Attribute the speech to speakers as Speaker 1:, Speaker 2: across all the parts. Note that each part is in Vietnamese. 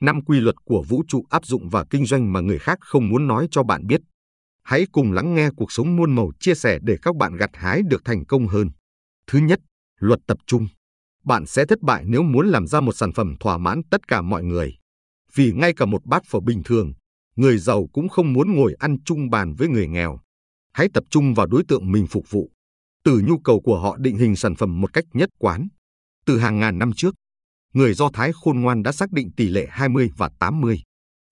Speaker 1: năm quy luật của vũ trụ áp dụng và kinh doanh mà người khác không muốn nói cho bạn biết. Hãy cùng lắng nghe cuộc sống muôn màu chia sẻ để các bạn gặt hái được thành công hơn. Thứ nhất, luật tập trung. Bạn sẽ thất bại nếu muốn làm ra một sản phẩm thỏa mãn tất cả mọi người. Vì ngay cả một bát phở bình thường, người giàu cũng không muốn ngồi ăn chung bàn với người nghèo. Hãy tập trung vào đối tượng mình phục vụ. Từ nhu cầu của họ định hình sản phẩm một cách nhất quán. Từ hàng ngàn năm trước, người Do Thái khôn ngoan đã xác định tỷ lệ 20 và 80,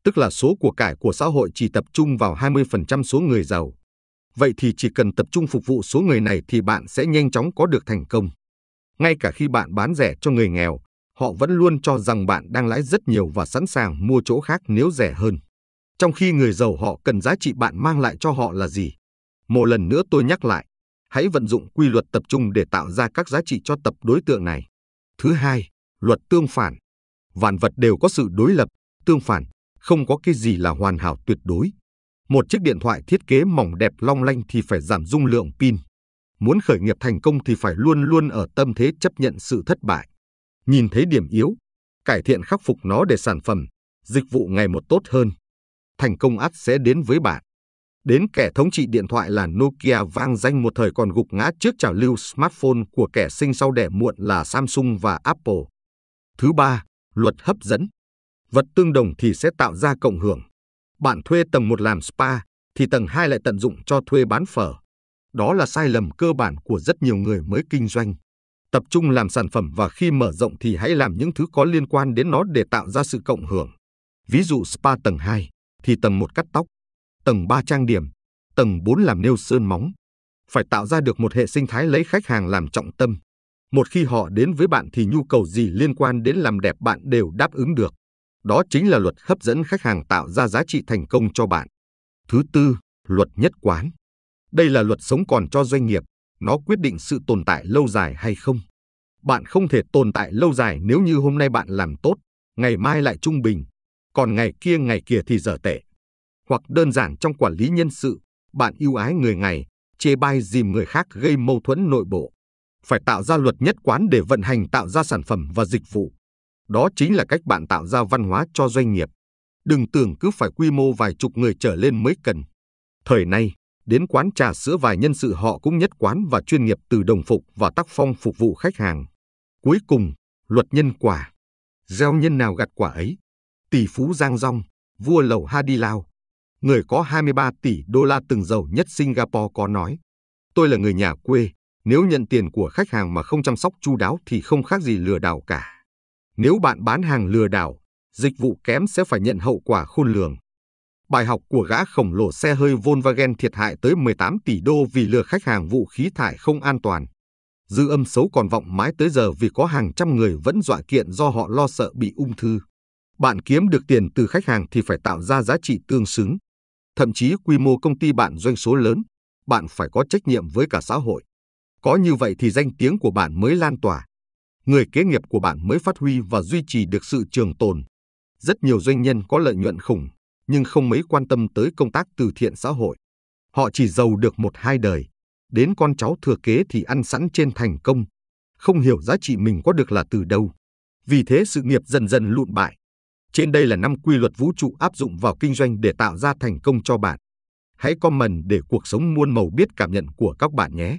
Speaker 1: tức là số của cải của xã hội chỉ tập trung vào 20% số người giàu. Vậy thì chỉ cần tập trung phục vụ số người này thì bạn sẽ nhanh chóng có được thành công. Ngay cả khi bạn bán rẻ cho người nghèo, họ vẫn luôn cho rằng bạn đang lãi rất nhiều và sẵn sàng mua chỗ khác nếu rẻ hơn. Trong khi người giàu họ cần giá trị bạn mang lại cho họ là gì? Một lần nữa tôi nhắc lại, hãy vận dụng quy luật tập trung để tạo ra các giá trị cho tập đối tượng này. Thứ hai, luật tương phản. Vạn vật đều có sự đối lập, tương phản, không có cái gì là hoàn hảo tuyệt đối. Một chiếc điện thoại thiết kế mỏng đẹp long lanh thì phải giảm dung lượng pin. Muốn khởi nghiệp thành công thì phải luôn luôn ở tâm thế chấp nhận sự thất bại. Nhìn thấy điểm yếu, cải thiện khắc phục nó để sản phẩm, dịch vụ ngày một tốt hơn. Thành công ắt sẽ đến với bạn. Đến kẻ thống trị điện thoại là Nokia vang danh một thời còn gục ngã trước trào lưu smartphone của kẻ sinh sau đẻ muộn là Samsung và Apple. Thứ ba, luật hấp dẫn. Vật tương đồng thì sẽ tạo ra cộng hưởng. Bạn thuê tầng 1 làm spa thì tầng 2 lại tận dụng cho thuê bán phở. Đó là sai lầm cơ bản của rất nhiều người mới kinh doanh. Tập trung làm sản phẩm và khi mở rộng thì hãy làm những thứ có liên quan đến nó để tạo ra sự cộng hưởng. Ví dụ spa tầng 2 thì tầng 1 cắt tóc, tầng 3 trang điểm, tầng 4 làm nêu sơn móng. Phải tạo ra được một hệ sinh thái lấy khách hàng làm trọng tâm. Một khi họ đến với bạn thì nhu cầu gì liên quan đến làm đẹp bạn đều đáp ứng được. Đó chính là luật hấp dẫn khách hàng tạo ra giá trị thành công cho bạn. Thứ tư, luật nhất quán. Đây là luật sống còn cho doanh nghiệp, nó quyết định sự tồn tại lâu dài hay không. Bạn không thể tồn tại lâu dài nếu như hôm nay bạn làm tốt, ngày mai lại trung bình, còn ngày kia ngày kia thì dở tệ. Hoặc đơn giản trong quản lý nhân sự, bạn yêu ái người này, chê bai dìm người khác gây mâu thuẫn nội bộ phải tạo ra luật nhất quán để vận hành tạo ra sản phẩm và dịch vụ. Đó chính là cách bạn tạo ra văn hóa cho doanh nghiệp. Đừng tưởng cứ phải quy mô vài chục người trở lên mới cần. Thời nay, đến quán trà sữa vài nhân sự họ cũng nhất quán và chuyên nghiệp từ đồng phục và tác phong phục vụ khách hàng. Cuối cùng, luật nhân quả. Gieo nhân nào gặt quả ấy. Tỷ phú Giang Rong, vua lầu hadilao người có 23 tỷ đô la từng giàu nhất Singapore có nói. Tôi là người nhà quê, nếu nhận tiền của khách hàng mà không chăm sóc chu đáo thì không khác gì lừa đảo cả. Nếu bạn bán hàng lừa đảo, dịch vụ kém sẽ phải nhận hậu quả khôn lường. Bài học của gã khổng lồ xe hơi Volkswagen thiệt hại tới 18 tỷ đô vì lừa khách hàng vụ khí thải không an toàn. Dư âm xấu còn vọng mãi tới giờ vì có hàng trăm người vẫn dọa kiện do họ lo sợ bị ung thư. Bạn kiếm được tiền từ khách hàng thì phải tạo ra giá trị tương xứng. Thậm chí quy mô công ty bạn doanh số lớn, bạn phải có trách nhiệm với cả xã hội. Có như vậy thì danh tiếng của bạn mới lan tỏa. Người kế nghiệp của bạn mới phát huy và duy trì được sự trường tồn. Rất nhiều doanh nhân có lợi nhuận khủng, nhưng không mấy quan tâm tới công tác từ thiện xã hội. Họ chỉ giàu được một hai đời, đến con cháu thừa kế thì ăn sẵn trên thành công, không hiểu giá trị mình có được là từ đâu. Vì thế sự nghiệp dần dần lụn bại. Trên đây là năm quy luật vũ trụ áp dụng vào kinh doanh để tạo ra thành công cho bạn. Hãy comment để cuộc sống muôn màu biết cảm nhận của các bạn nhé.